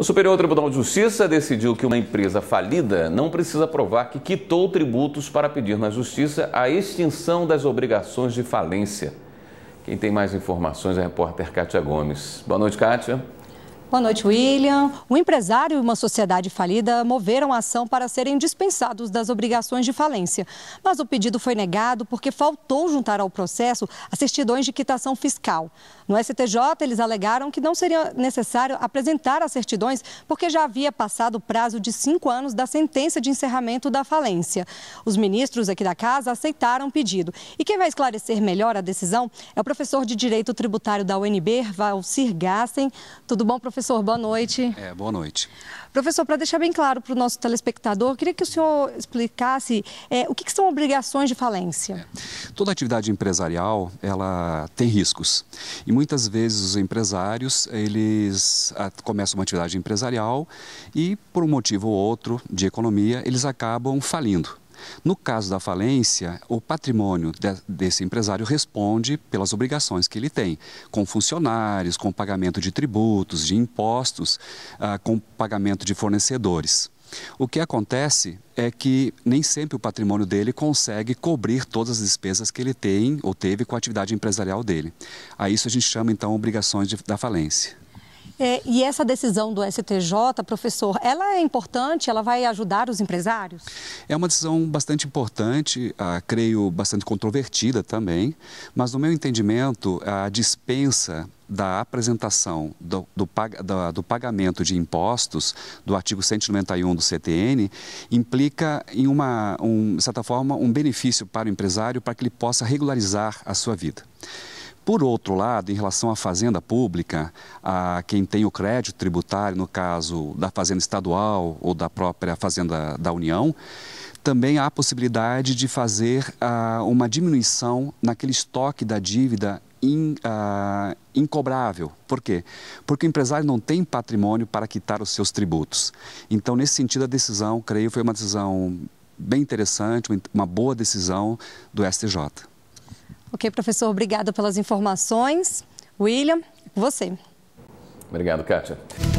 O Superior Tribunal de Justiça decidiu que uma empresa falida não precisa provar que quitou tributos para pedir na Justiça a extinção das obrigações de falência. Quem tem mais informações é a repórter Kátia Gomes. Boa noite, Kátia. Boa noite, William. Um empresário e uma sociedade falida moveram a ação para serem dispensados das obrigações de falência. Mas o pedido foi negado porque faltou juntar ao processo as certidões de quitação fiscal. No STJ, eles alegaram que não seria necessário apresentar as certidões porque já havia passado o prazo de cinco anos da sentença de encerramento da falência. Os ministros aqui da casa aceitaram o pedido. E quem vai esclarecer melhor a decisão é o professor de Direito Tributário da UNB, Valcir Gassen. Tudo bom, professor? Professor, boa noite. É, boa noite. Professor, para deixar bem claro para o nosso telespectador, queria que o senhor explicasse é, o que, que, são obrigações de falência. É. Toda atividade empresarial, ela tem riscos. E muitas vezes os empresários, eles ah, começam uma atividade empresarial e por um motivo ou outro de economia, eles acabam falindo. No caso da falência, o patrimônio de, desse empresário responde pelas obrigações que ele tem, com funcionários, com pagamento de tributos, de impostos, ah, com pagamento de fornecedores. O que acontece é que nem sempre o patrimônio dele consegue cobrir todas as despesas que ele tem ou teve com a atividade empresarial dele. A isso a gente chama então obrigações de, da falência. É, e essa decisão do STJ, professor, ela é importante? Ela vai ajudar os empresários? É uma decisão bastante importante, ah, creio bastante controvertida também, mas no meu entendimento, a dispensa da apresentação do, do, do, pagamento de impostos do artigo 191 do CTN implica em uma, um, de certa forma, um benefício para o empresário para que ele possa regularizar a sua vida. Por outro lado, em relação à fazenda pública, a quem tem o crédito tributário, no caso da fazenda estadual ou da própria fazenda da União, também há a possibilidade de fazer ah, uma diminuição naquele estoque da dívida in, ah, incobrável. Por quê? Porque o empresário não tem patrimônio para quitar os seus tributos. Então, nesse sentido, a decisão, creio, foi uma decisão bem interessante, uma boa decisão do STJ. Ok, professor, obrigada pelas informações. William, você. Obrigado, Kátia.